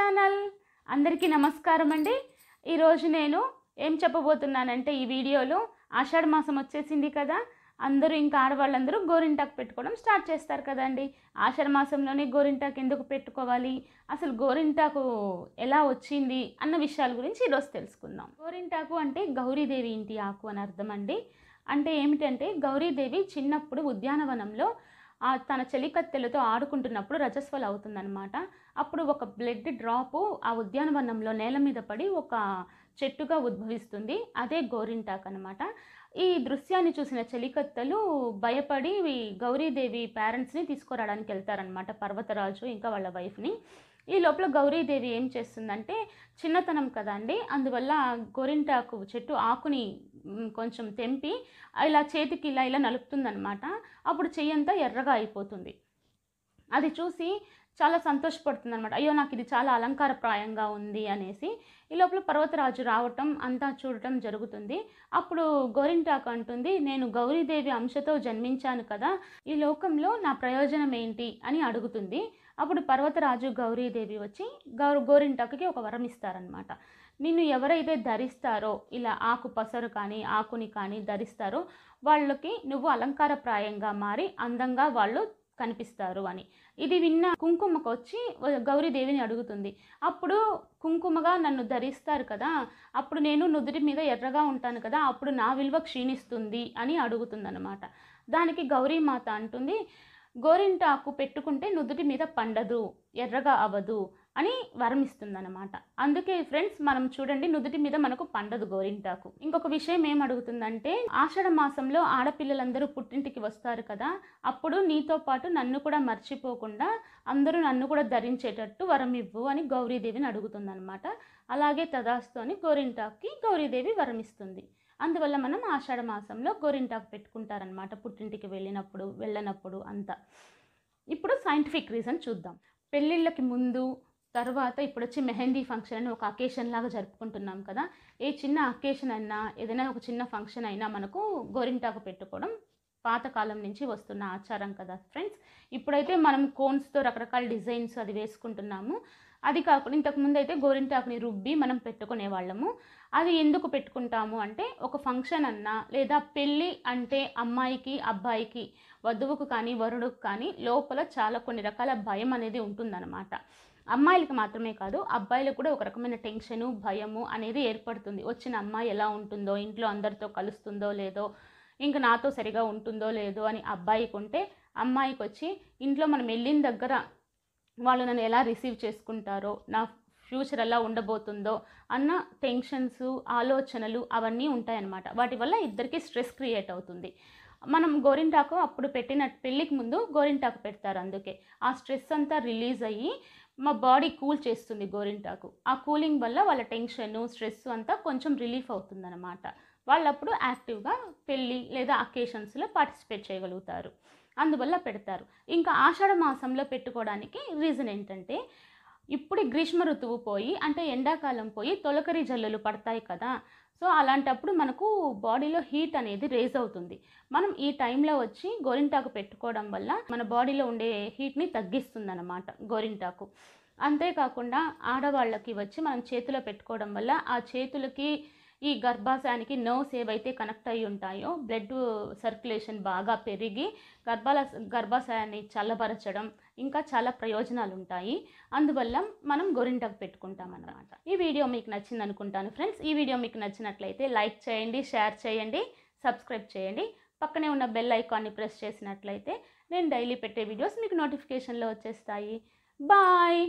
channel అందరికీ నమస్కారం అండి ఈరోజు నేను ఏం చెప్పబోతున్నానంటే ఈ వీడియోలో ఆషాఢ మాసం వచ్చేసింది కదా అందరూ ఇంకా ఆడవాళ్ళందరూ గోరింటాకు పెట్టుకోవడం స్టార్ట్ చేస్తారు కదండి ఆషాఢ మాసంలోనే గోరింటాకు ఎందుకు పెట్టుకోవాలి అసలు గోరింటాకు ఎలా వచ్చింది అన్న విషయాల గురించి ఈరోజు తెలుసుకుందాం గోరింటాకు అంటే గౌరీదేవి ఇంటి ఆకు అని అర్థం అండి అంటే ఏమిటంటే గౌరీదేవి చిన్నప్పుడు ఉద్యానవనంలో తన చెలికత్తెలతో ఆడుకుంటున్నప్పుడు రజస్వలు అవుతుందన్నమాట అప్పుడు ఒక బ్లడ్ డ్రాపు ఆ ఉద్యానవనంలో నేల మీద పడి ఒక చెట్టుగా ఉద్భవిస్తుంది అదే గోరింటాక్ అనమాట ఈ దృశ్యాన్ని చూసిన చెలికత్తలు భయపడి గౌరీదేవి పేరెంట్స్ని తీసుకురావడానికి వెళ్తారనమాట పర్వతరాజు ఇంకా వాళ్ళ వైఫ్ని ఈ లోపల గౌరీదేవి ఏం చేస్తుందంటే చిన్నతనం కదండి అందువల్ల గోరింటాకు చెట్టు ఆకుని కొంచెం తెంపి ఇలా చేతికి ఇలా ఇలా నలుపుతుందనమాట అప్పుడు చెయ్యంతా ఎర్రగా అయిపోతుంది అది చూసి చాలా సంతోషపడుతుంది అనమాట అయ్యో నాకు ఇది చాలా అలంకారప్రాయంగా ఉంది అనేసి ఈ లోపల పర్వతరాజు రావటం అంతా చూడటం జరుగుతుంది అప్పుడు గోరింటాక్ అంటుంది నేను గౌరీదేవి అంశతో జన్మించాను కదా ఈ లోకంలో నా ప్రయోజనం ఏంటి అని అడుగుతుంది అప్పుడు పర్వతరాజు గౌరీదేవి వచ్చి గౌరు గోరింటకి ఒక వరం ఇస్తారనమాట నిన్ను ఎవరైతే ధరిస్తారో ఇలా ఆకు పసరు కానీ ఆకుని కానీ ధరిస్తారో వాళ్ళకి నువ్వు అలంకారప్రాయంగా మారి అందంగా వాళ్ళు కనిపిస్తారు అని ఇది విన్న కుంకుమకు వచ్చి గౌరీదేవిని అడుగుతుంది అప్పుడు కుంకుమగా నన్ను ధరిస్తారు కదా అప్పుడు నేను నుదుటి మీద ఎర్రగా ఉంటాను కదా అప్పుడు నా విలువ క్షీణిస్తుంది అని అడుగుతుందన్నమాట దానికి గౌరీమాత అంటుంది గోరింటాకు పెట్టుకుంటే నుదుటి మీద పండదు ఎర్రగా అవ్వదు అని వరం ఇస్తుందన్నమాట అందుకే ఫ్రెండ్స్ మనం చూడండి నుదుటి మీద మనకు పండదు గోరింటాకు ఇంకొక విషయం ఏం అడుగుతుందంటే ఆషాఢ మాసంలో ఆడపిల్లలందరూ పుట్టింటికి వస్తారు కదా అప్పుడు నీతో పాటు నన్ను కూడా మర్చిపోకుండా అందరూ నన్ను కూడా ధరించేటట్టు వరం ఇవ్వు అని గౌరీదేవిని అడుగుతుందన్నమాట అలాగే తదాస్తు అని గోరింటాకి గౌరీదేవి వరం ఇస్తుంది అందువల్ల మనం ఆషాఢ మాసంలో గోరింటాకు పెట్టుకుంటారనమాట పుట్టింటికి వెళ్ళినప్పుడు వెళ్ళనప్పుడు అంతా ఇప్పుడు సైంటిఫిక్ రీజన్ చూద్దాం పెళ్ళిళ్ళకి ముందు తర్వాత ఇప్పుడు వచ్చి మెహందీ ఫంక్షన్ అని ఒక అకేషన్ లాగా జరుపుకుంటున్నాం కదా ఏ చిన్న అకేషన్ అయినా ఏదైనా ఒక చిన్న ఫంక్షన్ అయినా మనకు గోరింటాకు పెట్టుకోవడం పాతకాలం నుంచి వస్తున్న ఆచారం కదా ఫ్రెండ్స్ ఇప్పుడైతే మనం కోన్స్తో రకరకాల డిజైన్స్ అది వేసుకుంటున్నాము అది కాకుండా ఇంతకుముందు అయితే గోరింటాకుని రుబ్బి మనం పెట్టుకునే వాళ్ళము అది ఎందుకు పెట్టుకుంటాము అంటే ఒక ఫంక్షన్ అన్నా లేదా పెళ్ళి అంటే అమ్మాయికి అబ్బాయికి వధువుకు కానీ వరుడుకు కానీ లోపల చాలా కొన్ని రకాల భయం అనేది ఉంటుందన్నమాట అమ్మాయిలకి మాత్రమే కాదు అబ్బాయిలకు కూడా ఒక రకమైన టెన్షను భయము అనేది ఏర్పడుతుంది వచ్చిన అమ్మాయి ఎలా ఉంటుందో ఇంట్లో అందరితో కలుస్తుందో లేదో ఇంక నాతో సరిగా ఉంటుందో లేదో అని అబ్బాయికి ఉంటే అమ్మాయికి వచ్చి ఇంట్లో మనం వెళ్ళిన దగ్గర వాళ్ళు నన్ను ఎలా రిసీవ్ చేసుకుంటారో నా ఫ్యూచర్ ఎలా ఉండబోతుందో అన్న టెన్షన్స్ ఆలోచనలు అవన్నీ ఉంటాయన్నమాట వాటి వల్ల ఇద్దరికి స్ట్రెస్ క్రియేట్ అవుతుంది మనం గోరింటాకు అప్పుడు పెట్టిన పెళ్ళికి ముందు గోరింటాకు పెడతారు అందుకే ఆ స్ట్రెస్ అంతా రిలీజ్ అయ్యి మా బాడీ కూల్ చేస్తుంది గోరింటాకు ఆ కూలింగ్ వల్ల వాళ్ళ టెన్షన్ స్ట్రెస్ అంతా కొంచెం రిలీఫ్ అవుతుందన్నమాట వాళ్ళప్పుడు యాక్టివ్గా పెళ్ళి లేదా అకేషన్స్లో పార్టిసిపేట్ చేయగలుగుతారు అందువల్ల పెడతారు ఇంకా ఆషాఢ మాసంలో పెట్టుకోవడానికి రీజన్ ఏంటంటే ఇప్పుడు గ్రీష్మ ఋతువు పోయి అంటే ఎండాకాలం పోయి తొలకరి జల్లులు పడతాయి కదా సో అలాంటప్పుడు మనకు బాడీలో హీట్ అనేది రేజ్ అవుతుంది మనం ఈ టైంలో వచ్చి గోరింటాకు పెట్టుకోవడం వల్ల మన బాడీలో ఉండే హీట్ని తగ్గిస్తుంది అన్నమాట గోరింటాకు అంతేకాకుండా ఆడవాళ్ళకి వచ్చి మనం చేతిలో పెట్టుకోవడం వల్ల ఆ చేతులకి ఈ గర్భాశయానికి నర్వ్స్ ఏవైతే కనెక్ట్ అయి ఉంటాయో బ్లడ్ సర్క్యులేషన్ బాగా పెరిగి గర్భాల గర్భాశయాన్ని చల్లబరచడం ఇంకా చాలా ప్రయోజనాలు ఉంటాయి అందువల్ల మనం గొరింటకు పెట్టుకుంటాం అన్నమాట ఈ వీడియో మీకు నచ్చింది అనుకుంటాను ఫ్రెండ్స్ ఈ వీడియో మీకు నచ్చినట్లయితే లైక్ చేయండి షేర్ చేయండి సబ్స్క్రైబ్ చేయండి పక్కనే ఉన్న బెల్ ఐకాన్ని ప్రెస్ చేసినట్లయితే నేను డైలీ పెట్టే వీడియోస్ మీకు నోటిఫికేషన్లో వచ్చేస్తాయి బాయ్